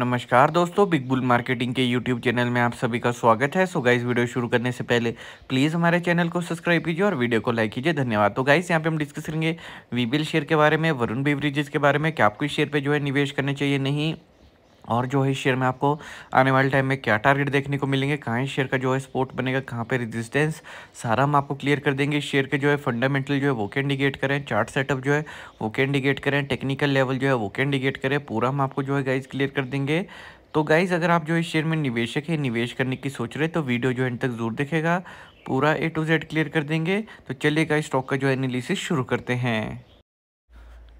नमस्कार दोस्तों big bull marketing के यूट्यूब चैनल में आप सभी का स्वागत है सो गाइस वीडियो शुरू करने से पहले प्लीज़ हमारे चैनल को सब्सक्राइब कीजिए और वीडियो को लाइक कीजिए धन्यवाद तो गाइस यहाँ पे हम डिस्कस करेंगे वीबिल शेयर के बारे में वरुण बेवरेजेस के बारे में क्या आपको इस शेयर पर जो है निवेश करना चाहिए नहीं और जो है शेयर में आपको आने वाले टाइम में क्या टारगेट देखने को मिलेंगे कहाँ शेयर का जो है सपोर्ट बनेगा कहाँ पे रेजिस्टेंस सारा हम आपको क्लियर कर देंगे शेयर के जो है फंडामेंटल जो है वो कैन इंडिकेट करें चार्ट सेटअप जो है वो कैन करें टेक्निकल लेवल जो है वो कैन इंडिकेट करें पूरा हम आपको जो है गाइज क्लियर कर देंगे तो गाइज़ अगर आप जो है शेयर में निवेशक है निवेश करने की सोच रहे तो वीडियो जो एंड तक जरूर देखेगा पूरा ए टू जेड क्लियर कर देंगे तो चलिए गाइज स्टॉक का जो एनालिसिस शुरू करते हैं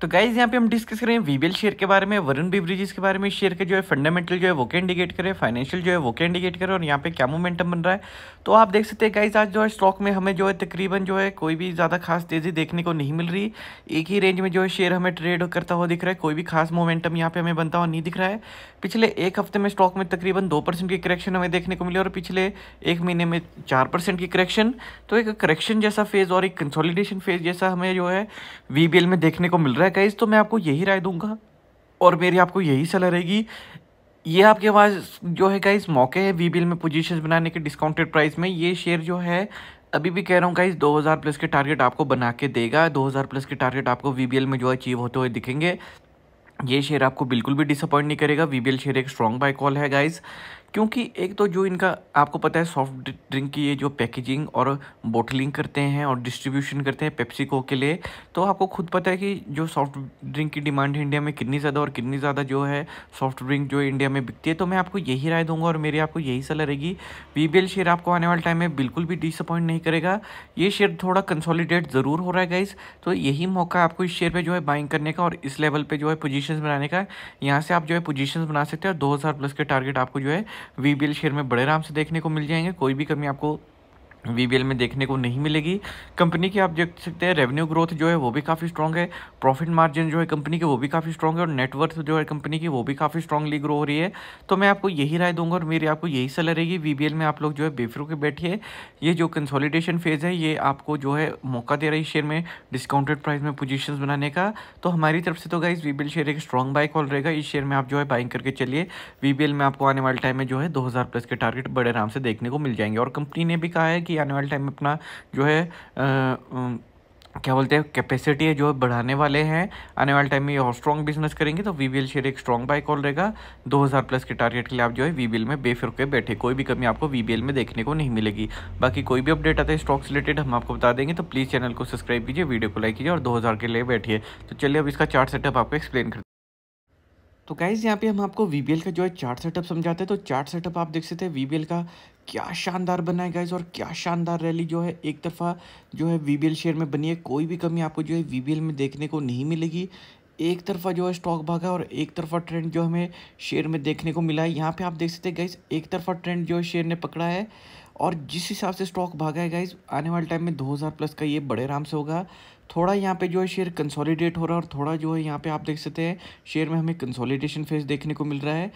तो गाइज यहाँ पे हम डिस्कस करें वीबीएल शेयर के बारे में वरुण बिब्रिजेस के बारे में शेयर के जो है फंडामेंटल जो है वो क्या इंडिकेट करें फाइनेंशियल जो है वो क्या इंडिकेट करें और यहाँ पे क्या मोमेंटम बन रहा है तो आप देख सकते हैं गाइज आज जो है स्टॉक में हमें जो है तकरीबन जो है कोई भी ज़्यादा खास तेज़ी देखने को नहीं मिल रही एक ही रेंज में जो है शेयर हमें ट्रेड करता हुआ दिख रहा है कोई भी खास मोमेंटम यहाँ पर हमें बनता हुआ नहीं दिख रहा है पिछले एक हफ्ते में स्टॉक में तकरीबन दो की करेक्शन हमें देखने को मिली और पिछले एक महीने में चार की करेक्शन तो एक करेक्शन जैसा फेज़ और एक कंसोलिडेशन फेज़ जैसा हमें जो है वी में देखने को मिल रहा है है गाइज तो मैं आपको यही राय दूंगा और मेरी आपको यही सलाह रहेगी ये आपके पास जो है गाइज मौके है वी में पोजीशंस बनाने के डिस्काउंटेड प्राइस में ये शेयर जो है अभी भी कह रहा हूँ गाइज 2000 प्लस के टारगेट आपको बना के देगा 2000 प्लस के टारगेट आपको वी में जो अचीव होते हुए दिखेंगे ये शेयर आपको बिल्कुल भी डिसअपॉइंट नहीं करेगा वी शेयर एक स्ट्रॉन्ग बाई कॉल है गाइज़ क्योंकि एक तो जो इनका आपको पता है सॉफ्ट ड्रिंक की ये जो पैकेजिंग और बोटलिंग करते हैं और डिस्ट्रीब्यूशन करते हैं पेप्सिको के लिए तो आपको खुद पता है कि जो सॉफ्ट ड्रिंक की डिमांड है इंडिया में कितनी ज़्यादा और कितनी ज़्यादा जो है सॉफ्ट ड्रिंक जो इंडिया में बिकती है तो मैं आपको यही राय दूंगा और मेरी आपको यही सलाह रहेगी एल शेयर आपको आने वाले टाइम में बिल्कुल भी डिसअपॉइंट नहीं करेगा ये शेयर थोड़ा कंसॉलीडेट ज़रूर हो रहा है गाइज तो यही मौका आपको इस शेयर पर जो है बाइंग करने का और इस लेवल पर जो है पोजिशन बनाने का यहाँ से आप जो है पोजिशन बना सकते हैं और दो प्लस के टारगेट आपको जो है वी बी शेयर में बड़े आराम से देखने को मिल जाएंगे कोई भी कमी आपको वी में देखने को नहीं मिलेगी कंपनी की आप देख सकते हैं रेवेन्यू ग्रोथ जो है वो भी काफ़ी स्ट्रॉग है प्रॉफिट मार्जिन जो है कंपनी की वो भी काफ़ी स्ट्रॉग है और नेटवर्थ जो है कंपनी की वो भी काफ़ी स्ट्रांगली ग्रो हो रही है तो मैं आपको यही राय दूंगा और मेरी आपको यही सलाह रहेगी वी में आप लोग जो है बेफरू के बैठिए ये जो कंसोलिडेशन फेज़ है ये आपको जो है मौका दे रही है शेयर में डिस्काउंटेड प्राइस में पोजिशन बनाने का तो हमारी तरफ से तो गाइज वी शेयर एक स्ट्रॉन्ग बाइक कॉल रहेगा इस शेयर में आप जो है बाइंग करके चलिए वी में आपको आने वाले टाइम में जो है दो प्लस के टारगेट बड़े आराम से देखने को मिल जाएंगे और कंपनी ने भी कहा है कि आने वाले टाइम में अपना जो है आ, आ, क्या बोलते हैं कैपेसिटी है जो बढ़ाने वाले हैं आने वाले टाइम में ये और स्ट्रॉन्ग बिजनेस करेंगे तो वी शेयर एक स्ट्रॉन्ग बाय कॉल रहेगा 2000 प्लस के टारगेट के लिए आप जो है वी में बेफिर के बैठे कोई भी कमी आपको वी में देखने को नहीं मिलेगी बाकी कोई भी अपडेट आता है स्टॉक रिलेटेड हम आपको बता देंगे तो प्लीज़ चैनल को सब्सक्राइब कीजिए वीडियो को लाइक कीजिए और दो के लिए बैठिए तो चलिए अब इसका चार्ट सेटअप आपको एक्सप्लेन कर तो गाइज़ यहाँ पे हम आपको वी का जो है चार्ट सेटअप समझाते हैं तो चार्ट सेटअप आप देख सकते हैं वी का क्या शानदार बना है गाइज और क्या शानदार रैली जो है एक तरफा जो है वी शेयर में बनी है कोई भी कमी आपको जो है वी में देखने को नहीं मिलेगी एक तरफा जो है स्टॉक भागा और एक तरफा ट्रेंड जो हमें शेयर में देखने को मिला है यहाँ पे आप देख सकते हैं गाइज़ एक तरफा ट्रेंड जो है शेयर ने पकड़ा है और जिस हिसाब से स्टॉक भागा है गाइज आने वाले टाइम में 2000 प्लस का ये बड़े आराम से होगा थोड़ा यहाँ पे जो है शेयर कंसोलिडेट हो रहा है और थोड़ा जो है यहाँ पे आप देख सकते हैं शेयर में हमें कंसोलिडेशन फेज देखने को मिल रहा है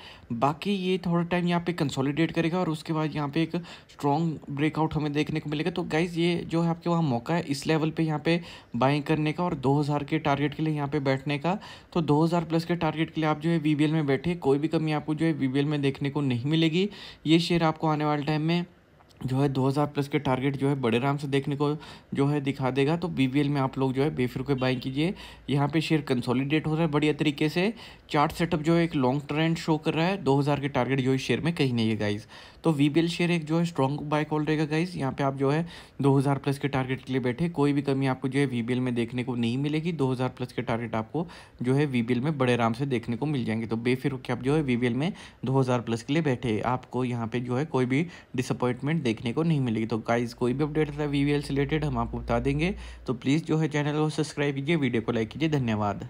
बाकी ये थोड़ा टाइम यहाँ पे कंसोलिडेट करेगा और उसके बाद यहाँ पे एक स्ट्रॉन्ग ब्रेकआउट हमें देखने को मिलेगा तो गाइज़ ये जो है आपके वहाँ मौका है इस लेवल पर यहाँ पे बाइंग करने का और दो के टारगेट के लिए यहाँ पे बैठने का तो दो प्लस के टारगेट के लिए आप जो है वी में बैठे कोई भी कमी आपको जो है वी में देखने को नहीं मिलेगी ये शेयर आपको आने वाले टाइम में जो है 2000 प्लस के टारगेट जो है बड़े आराम से देखने को जो है दिखा देगा तो बी में आप लोग जो है बेफिक्र बाइंग कीजिए यहाँ पे शेयर कंसोलिडेट हो रहा है बढ़िया तरीके से चार्ट सेटअप जो है एक लॉन्ग ट्रेंड शो कर रहा है 2000 के टारगेट जो है शेयर में कहीं नहीं है गाइज़ तो वी बी शेयर एक जो है स्ट्रॉन्ग बाइक होल्ड रहेगा गाइज यहाँ पे आप जो है 2000 प्लस के टारगेट के लिए बैठे कोई भी कमी आपको जो है वी में देखने को नहीं मिलेगी 2000 प्लस के टारगेट आपको जो है वी में बड़े आराम से देखने को मिल जाएंगे तो बेफिर आप जो है वी में 2000 प्लस के लिए बैठे आपको यहाँ पे जो है कोई भी डिसअपॉइंटमेंट देखने को नहीं मिलेगी तो गाइज कोई भी अपडेट रहता है वी से रिलेटेड हम आपको बता देंगे तो प्लीज़ जो है चैनल को सब्सक्राइब कीजिए वीडियो को लाइक कीजिए धन्यवाद